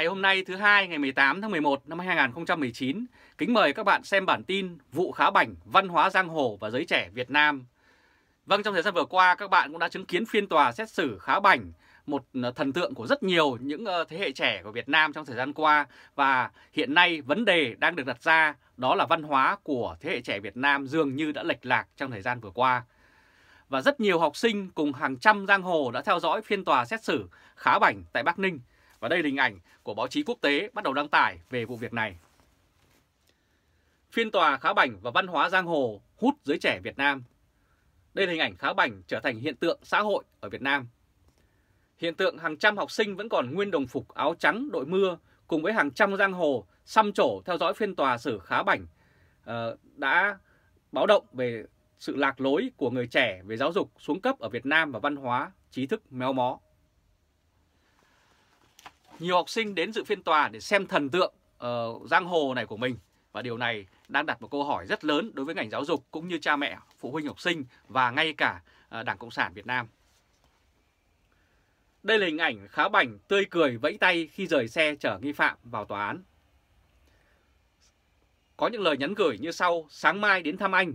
ngày hôm nay thứ hai ngày 18 tháng 11 năm 2019, kính mời các bạn xem bản tin vụ khá bảnh văn hóa giang hồ và giới trẻ Việt Nam. Vâng, trong thời gian vừa qua các bạn cũng đã chứng kiến phiên tòa xét xử khá bảnh, một ờ, thần tượng của rất nhiều những ờ, thế hệ trẻ của Việt Nam trong thời gian qua và hiện nay vấn đề đang được đặt ra đó là văn hóa của thế hệ trẻ Việt Nam dường như đã lệch lạc trong thời gian vừa qua và rất nhiều học sinh cùng hàng trăm giang hồ đã theo dõi phiên tòa xét xử khá bảnh tại Bắc Ninh và đây là hình ảnh của báo chí quốc tế bắt đầu đăng tải về vụ việc này. Phiên tòa khá bảnh và văn hóa giang hồ hút giới trẻ Việt Nam. Đây là hình ảnh khá bảnh trở thành hiện tượng xã hội ở Việt Nam. Hiện tượng hàng trăm học sinh vẫn còn nguyên đồng phục áo trắng đội mưa cùng với hàng trăm giang hồ xăm trổ theo dõi phiên tòa xử khá bảnh ờ, đã báo động về sự lạc lối của người trẻ về giáo dục xuống cấp ở Việt Nam và văn hóa trí thức méo mó nhiều học sinh đến dự phiên tòa để xem thần tượng uh, giang hồ này của mình và điều này đang đặt một câu hỏi rất lớn đối với ngành giáo dục cũng như cha mẹ, phụ huynh học sinh và ngay cả uh, Đảng Cộng sản Việt Nam. Đây là hình ảnh khá bảnh tươi cười vẫy tay khi rời xe chở nghi phạm vào tòa án. Có những lời nhắn gửi như sau, sáng mai đến thăm anh.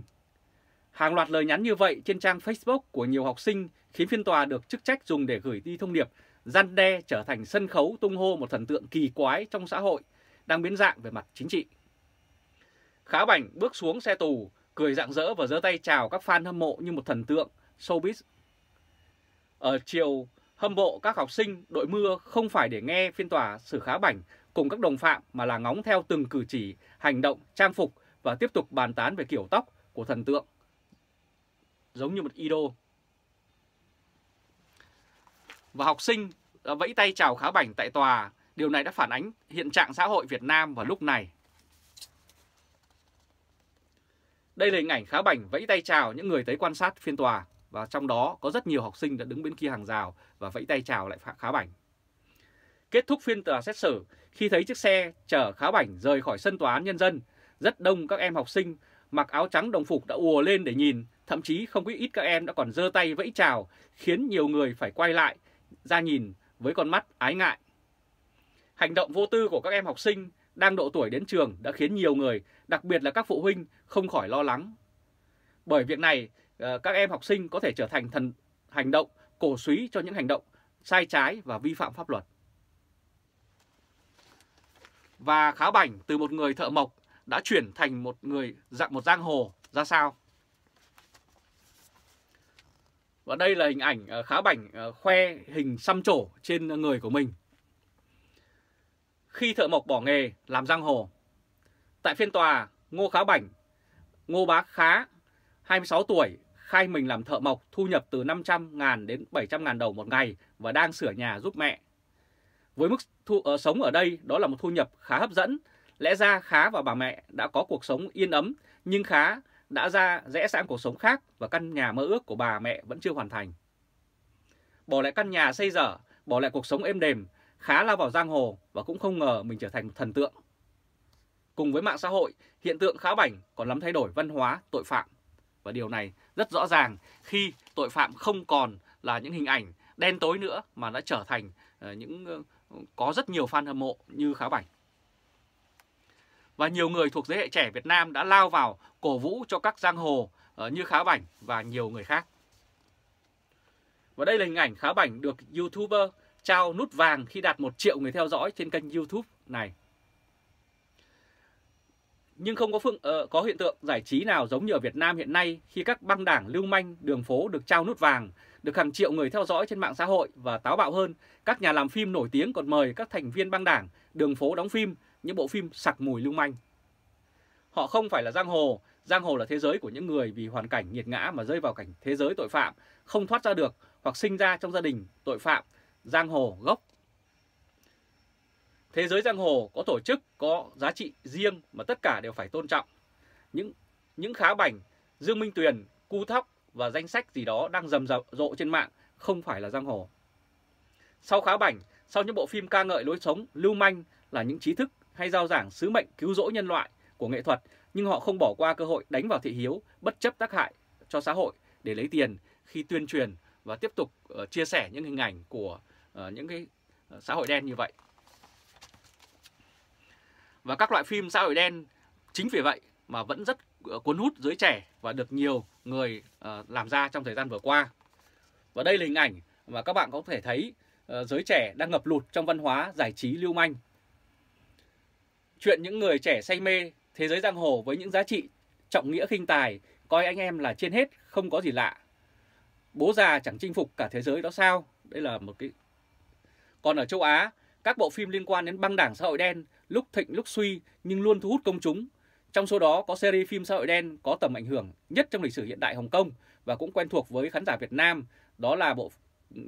Hàng loạt lời nhắn như vậy trên trang Facebook của nhiều học sinh khiến phiên tòa được chức trách dùng để gửi đi thông điệp gian đe trở thành sân khấu tung hô một thần tượng kỳ quái trong xã hội, đang biến dạng về mặt chính trị. Khá Bảnh bước xuống xe tù, cười rạng rỡ và giơ tay chào các fan hâm mộ như một thần tượng showbiz. Ở chiều hâm mộ các học sinh đội mưa không phải để nghe phiên tòa xử Khá Bảnh cùng các đồng phạm mà là ngóng theo từng cử chỉ, hành động, trang phục và tiếp tục bàn tán về kiểu tóc của thần tượng. Giống như một idol và học sinh à, vẫy tay chào khá bảnh tại tòa. Điều này đã phản ánh hiện trạng xã hội Việt Nam vào lúc này. Đây là hình ảnh khá bảnh vẫy tay chào những người tới quan sát phiên tòa và trong đó có rất nhiều học sinh đã đứng bên kia hàng rào và vẫy tay chào lại khá bảnh. Kết thúc phiên tòa xét xử, khi thấy chiếc xe chở khá bảnh rời khỏi sân tòa án nhân dân, rất đông các em học sinh mặc áo trắng đồng phục đã ùa lên để nhìn, thậm chí không có ít các em đã còn giơ tay vẫy chào, khiến nhiều người phải quay lại ra nhìn với con mắt ái ngại. Hành động vô tư của các em học sinh đang độ tuổi đến trường đã khiến nhiều người, đặc biệt là các phụ huynh, không khỏi lo lắng. Bởi việc này, ờ, các em học sinh có thể trở thành thần hành động cổ suý cho những hành động sai trái và vi phạm pháp luật. Và khá bảnh từ một người thợ mộc đã chuyển thành một người dạng một giang hồ ra sao? Và đây là hình ảnh ờ, khá bảnh ờ, khoe hình xăm trổ trên người của mình. Khi thợ mộc bỏ nghề làm giang hồ, tại phiên tòa Ngô Khá Bảnh, Ngô Bá Khá, 26 tuổi, khai mình làm thợ mộc thu nhập từ 500.000 đến 700.000 đồng một ngày và đang sửa nhà giúp mẹ. Với mức thu, uh, sống ở đây đó là một thu nhập khá hấp dẫn, lẽ ra Khá và bà mẹ đã có cuộc sống yên ấm nhưng Khá đã ra rẽ sang cuộc sống khác và căn nhà mơ ước của bà mẹ vẫn chưa hoàn thành. Bỏ lại căn nhà xây dở, bỏ lại cuộc sống êm đềm, khá lao vào giang hồ và cũng không ngờ mình trở thành thần tượng. Cùng với mạng xã hội, hiện tượng khá bảnh còn lắm thay đổi văn hóa, tội phạm. Và điều này rất rõ ràng khi tội phạm không còn là những hình ảnh đen tối nữa mà đã trở thành ờ, những ờ, có rất nhiều fan hâm mộ như khá bảnh và nhiều người thuộc thế hệ trẻ Việt Nam đã lao vào cổ vũ cho các giang hồ ờ, như Khá Bảnh và nhiều người khác. Và đây là hình ảnh Khá Bảnh được YouTuber trao nút vàng khi đạt 1 triệu người theo dõi trên kênh YouTube này. Nhưng không có phương uh, có hiện tượng giải trí nào giống như ở Việt Nam hiện nay khi các băng đảng lưu manh đường phố được trao nút vàng, được hàng triệu người theo dõi trên mạng xã hội và táo bạo hơn, các nhà làm phim nổi tiếng còn mời các thành viên băng đảng đường phố đóng phim những bộ phim sặc mùi lưu manh. Họ không phải là giang hồ, giang hồ là thế giới của những người vì hoàn cảnh nghiệt ngã mà rơi vào cảnh thế giới tội phạm, không thoát ra được hoặc sinh ra trong gia đình tội phạm, giang hồ gốc. Thế giới giang hồ có tổ chức, có giá trị riêng mà tất cả đều phải tôn trọng. Những những khá bảnh, Dương Minh Tuyền, Cu Thóc và danh sách gì đó đang rầm rộ trên mạng không phải là giang hồ. Sau khá bảnh, sau những bộ phim ca ngợi lối sống lưu manh là những trí thức hay giao giảng sứ mệnh cứu rỗi nhân loại của nghệ thuật nhưng họ không bỏ qua cơ hội đánh vào thị hiếu bất chấp tác hại cho xã hội để lấy tiền khi tuyên truyền và tiếp tục ờ, chia sẻ những hình ảnh của ờ, những cái ờ, xã hội đen như vậy. Và các loại phim xã hội đen chính vì vậy mà vẫn rất cuốn hút giới trẻ và được nhiều người làm ra trong thời gian vừa qua. Và đây là hình ảnh mà các bạn có thể thấy giới trẻ đang ngập lụt trong văn hóa giải trí lưu manh Chuyện những người trẻ say mê thế giới giang hồ với những giá trị trọng nghĩa khinh tài, coi anh em là trên hết, không có gì lạ. Bố già chẳng chinh phục cả thế giới đó sao? Đây là một cái... Còn ở châu Á, các bộ phim liên quan đến băng đảng xã hội đen lúc thịnh lúc suy nhưng luôn thu hút công chúng. Trong số đó có series phim xã hội đen có tầm ảnh hưởng nhất trong lịch sử hiện đại Hồng Kông và cũng quen thuộc với khán giả Việt Nam, đó là bộ ừ,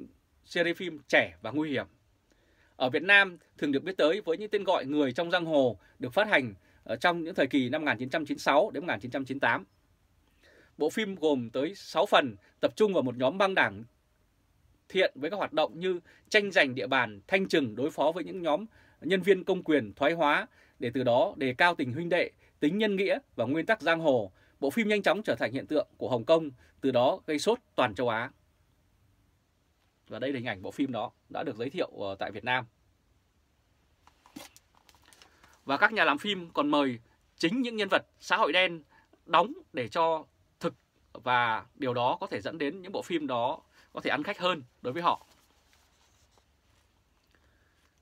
series phim Trẻ và Nguy hiểm ở Việt Nam thường được biết tới với những tên gọi người trong giang hồ được phát hành ờ, trong những thời kỳ năm 1996 đến 1998. Bộ phim gồm tới 6 phần tập trung vào một nhóm băng đảng thiện với các hoạt động như tranh giành địa bàn, thanh trừng đối phó với những nhóm nhân viên công quyền thoái hóa để từ đó đề cao tình huynh đệ, tính nhân nghĩa và nguyên tắc giang hồ. Bộ phim nhanh chóng trở thành hiện tượng của Hồng Kông, từ đó gây sốt toàn châu Á. Và đây là hình ảnh bộ phim đó đã được giới thiệu ờ, tại Việt Nam. Và các nhà làm phim còn mời chính những nhân vật xã hội đen đóng để cho thực và điều đó có thể dẫn đến những bộ phim đó có thể ăn khách hơn đối với họ.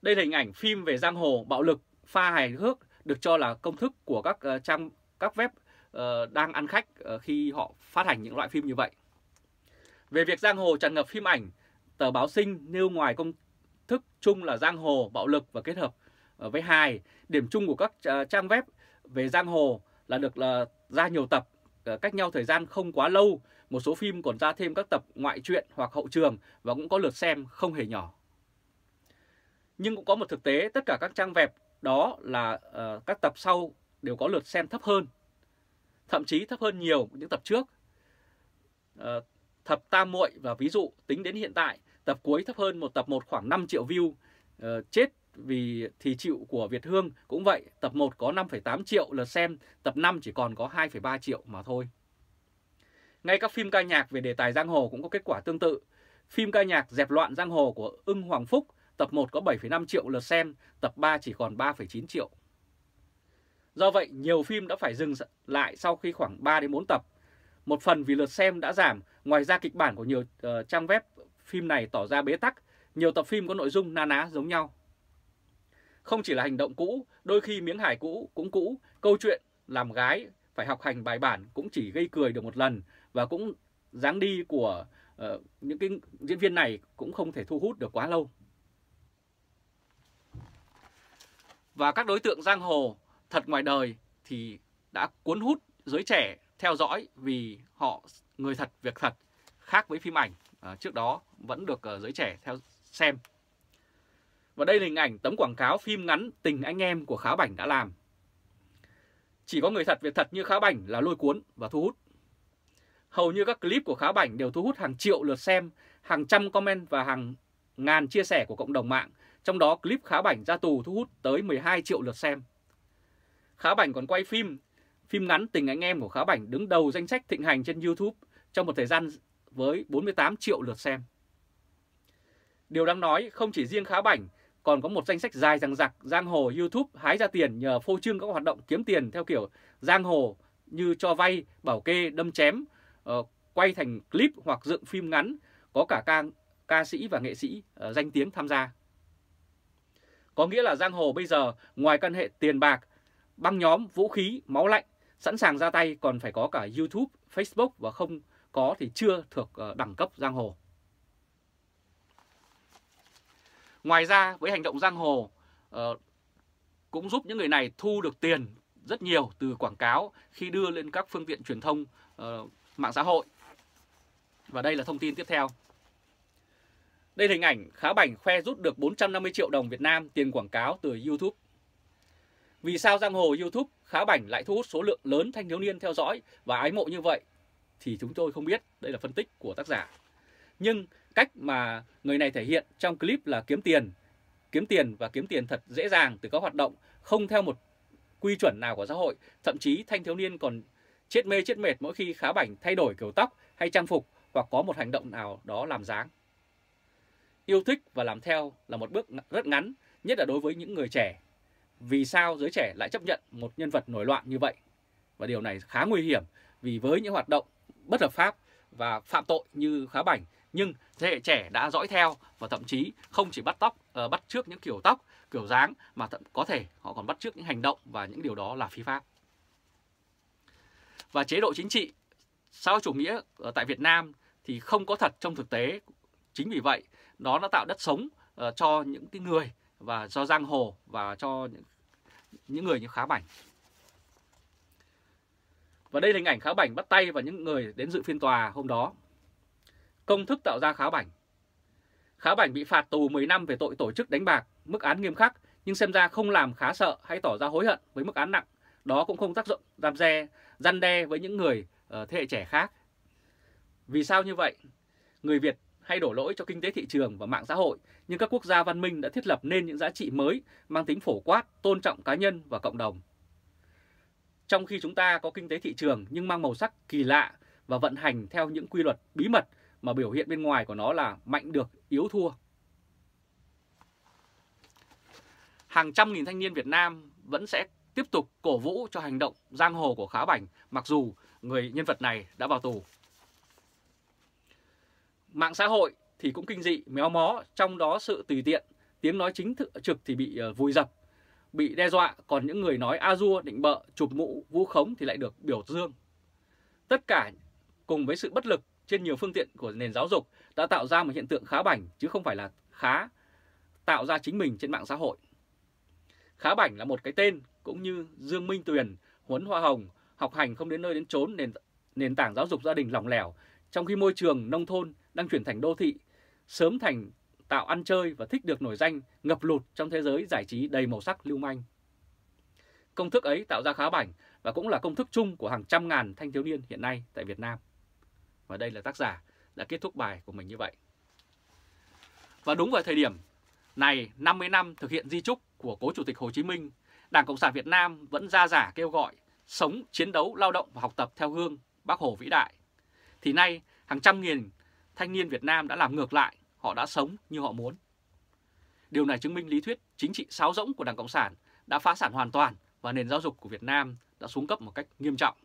Đây là hình ảnh phim về giang hồ bạo lực pha hài hước được cho là công thức của các ờ, trang các web ờ, đang ăn khách khi họ phát hành những loại phim như vậy. Về việc giang hồ tràn ngập phim ảnh Tờ báo sinh nêu ngoài công thức chung là giang hồ, bạo lực và kết hợp ờ, với hài. Điểm chung của các ờ, trang web về giang hồ là được là ờ, ra nhiều tập cách nhau thời gian không quá lâu, một số phim còn ra thêm các tập ngoại truyện hoặc hậu trường và cũng có lượt xem không hề nhỏ. Nhưng cũng có một thực tế tất cả các trang web đó là các tập sau đều có lượt xem thấp hơn, thậm chí thấp hơn nhiều những tập trước. thập Tam Muội và ví dụ tính đến hiện tại Tập cuối thấp hơn một tập 1 khoảng 5 triệu view uh, chết vì thì chịu của Việt Hương cũng vậy, tập 1 có 5,8 triệu lượt xem, tập 5 chỉ còn có 2,3 triệu mà thôi. Ngay các phim ca nhạc về đề tài giang hồ cũng có kết quả tương tự. Phim ca nhạc Dẹp loạn giang hồ của Ưng Hoàng Phúc, tập 1 có 7,5 triệu lượt xem, tập 3 chỉ còn 3,9 triệu. Do vậy, nhiều phim đã phải dừng lại sau khi khoảng 3 đến 4 tập. Một phần vì lượt xem đã giảm, ngoài ra kịch bản của nhiều uh, trang web phim này tỏ ra bế tắc, nhiều tập phim có nội dung na ná giống nhau. Không chỉ là hành động cũ, đôi khi miếng hài cũ cũng cũ, câu chuyện làm gái phải học hành bài bản cũng chỉ gây cười được một lần và cũng dáng đi của uh, những cái diễn viên này cũng không thể thu hút được quá lâu. Và các đối tượng giang hồ thật ngoài đời thì đã cuốn hút giới trẻ theo dõi vì họ người thật việc thật khác với phim ảnh. À, trước đó vẫn được à, giới trẻ theo xem. Và đây là hình ảnh tấm quảng cáo phim ngắn Tình Anh Em của Khá Bảnh đã làm. Chỉ có người thật việc thật như Khá Bảnh là lôi cuốn và thu hút. Hầu như các clip của Khá Bảnh đều thu hút hàng triệu lượt xem, hàng trăm comment và hàng ngàn chia sẻ của cộng đồng mạng. Trong đó clip Khá Bảnh ra tù thu hút tới 12 triệu lượt xem. Khá Bảnh còn quay phim, phim ngắn Tình Anh Em của Khá Bảnh đứng đầu danh sách thịnh hành trên YouTube trong một thời gian với 48 triệu lượt xem. Điều đáng nói không chỉ riêng khá bảnh, còn có một danh sách dài rằng rạc giang hồ YouTube hái ra tiền nhờ phô trương các hoạt động kiếm tiền theo kiểu giang hồ như cho vay, bảo kê, đâm chém, ờ, quay thành clip hoặc dựng phim ngắn, có cả ca, ca sĩ và nghệ sĩ ờ, danh tiếng tham gia. Có nghĩa là giang hồ bây giờ ngoài căn hệ tiền bạc, băng nhóm, vũ khí, máu lạnh, sẵn sàng ra tay còn phải có cả YouTube, Facebook và không có thì chưa thuộc ờ, đẳng cấp giang hồ. Ngoài ra với hành động giang hồ ờ, cũng giúp những người này thu được tiền rất nhiều từ quảng cáo khi đưa lên các phương tiện truyền thông ờ, mạng xã hội. Và đây là thông tin tiếp theo. Đây là hình ảnh Khá Bảnh khoe rút được 450 triệu đồng Việt Nam tiền quảng cáo từ YouTube. Vì sao giang hồ YouTube Khá Bảnh lại thu hút số lượng lớn thanh thiếu niên theo dõi và ái mộ như vậy thì chúng tôi không biết, đây là phân tích của tác giả. Nhưng cách mà người này thể hiện trong clip là kiếm tiền, kiếm tiền và kiếm tiền thật dễ dàng từ các hoạt động không theo một quy chuẩn nào của xã hội, thậm chí thanh thiếu niên còn chết mê chết mệt mỗi khi khá bảnh thay đổi kiểu tóc hay trang phục hoặc có một hành động nào đó làm dáng. Yêu thích và làm theo là một bước rất ngắn, nhất là đối với những người trẻ. Vì sao giới trẻ lại chấp nhận một nhân vật nổi loạn như vậy? Và điều này khá nguy hiểm vì với những hoạt động bất hợp pháp và phạm tội như khá bảnh nhưng thế hệ trẻ đã dõi theo và thậm chí không chỉ bắt tóc uh, bắt trước những kiểu tóc kiểu dáng mà thậm có thể họ còn bắt trước những hành động và những điều đó là phi pháp và chế độ chính trị xã chủ nghĩa ở tại Việt Nam thì không có thật trong thực tế chính vì vậy nó đã tạo đất sống uh, cho những cái người và do giang hồ và cho những, những người như khá bảnh và đây là hình ảnh khá bảnh bắt tay vào những người đến dự phiên tòa hôm đó. Công thức tạo ra khá bảnh. Khá bảnh bị phạt tù 10 năm về tội tổ chức đánh bạc, mức án nghiêm khắc nhưng xem ra không làm khá sợ hay tỏ ra hối hận với mức án nặng. Đó cũng không tác dụng giam dè, răn đe với những người ờ, thế hệ trẻ khác. Vì sao như vậy? Người Việt hay đổ lỗi cho kinh tế thị trường và mạng xã hội, nhưng các quốc gia văn minh đã thiết lập nên những giá trị mới mang tính phổ quát, tôn trọng cá nhân và cộng đồng. Trong khi chúng ta có kinh tế thị trường nhưng mang màu sắc kỳ lạ và vận hành theo những quy luật bí mật mà biểu hiện bên ngoài của nó là mạnh được, yếu thua. Hàng trăm nghìn thanh niên Việt Nam vẫn sẽ tiếp tục cổ vũ cho hành động giang hồ của Khá Bảnh mặc dù người nhân vật này đã vào tù. Mạng xã hội thì cũng kinh dị, méo mó, trong đó sự tùy tiện, tiếng nói chính thực trực thì bị ờ, vùi dập bị đe dọa, còn những người nói a dua định bợ, chụp mũ, vũ khống thì lại được biểu dương. Tất cả cùng với sự bất lực trên nhiều phương tiện của nền giáo dục đã tạo ra một hiện tượng khá bảnh chứ không phải là khá tạo ra chính mình trên mạng xã hội. Khá bảnh là một cái tên cũng như Dương Minh Tuyền, Huấn Hoa Hồng, học hành không đến nơi đến chốn nền nền tảng giáo dục gia đình lỏng lẻo, trong khi môi trường nông thôn đang chuyển thành đô thị, sớm thành tạo ăn chơi và thích được nổi danh ngập lụt trong thế giới giải trí đầy màu sắc lưu manh. Công thức ấy tạo ra khá bảnh và cũng là công thức chung của hàng trăm ngàn thanh thiếu niên hiện nay tại Việt Nam. Và đây là tác giả đã kết thúc bài của mình như vậy. Và đúng vào thời điểm này 50 năm thực hiện di trúc của cố chủ tịch Hồ Chí Minh, Đảng Cộng sản Việt Nam vẫn ra giả kêu gọi sống, chiến đấu, lao động và học tập theo hương Bác Hồ vĩ đại. Thì nay, hàng trăm nghìn thanh niên Việt Nam đã làm ngược lại họ đã sống như họ muốn. Điều này chứng minh lý thuyết chính trị sáo rỗng của Đảng Cộng sản đã phá sản hoàn toàn và nền giáo dục của Việt Nam đã xuống cấp một cách nghiêm trọng.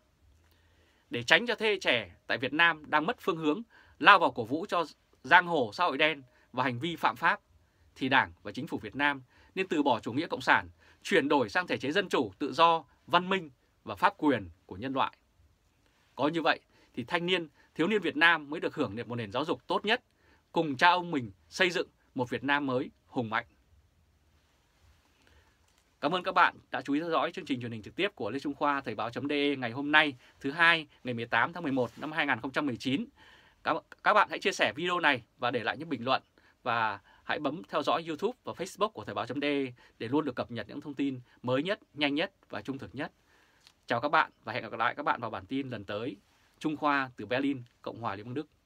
Để tránh cho thế trẻ tại Việt Nam đang mất phương hướng, lao vào cổ vũ cho giang hồ xã hội đen và hành vi phạm pháp, thì Đảng và Chính phủ Việt Nam nên từ bỏ chủ nghĩa Cộng sản, chuyển đổi sang thể chế dân chủ, tự do, văn minh và pháp quyền của nhân loại. Có như vậy thì thanh niên, thiếu niên Việt Nam mới được hưởng được một nền giáo dục tốt nhất cùng cha ông mình xây dựng một Việt Nam mới hùng mạnh. Cảm ơn các bạn đã chú ý theo dõi chương trình truyền hình trực tiếp của Lê Trung Khoa Thời báo.de ngày hôm nay thứ hai ngày 18 tháng 11 năm 2019. Các, các bạn hãy chia sẻ video này và để lại những bình luận và hãy bấm theo dõi YouTube và Facebook của Thời báo.de để luôn được cập nhật những thông tin mới nhất, nhanh nhất và trung thực nhất. Chào các bạn và hẹn gặp lại các bạn vào bản tin lần tới. Trung Khoa từ Berlin, Cộng hòa Liên bang Đức.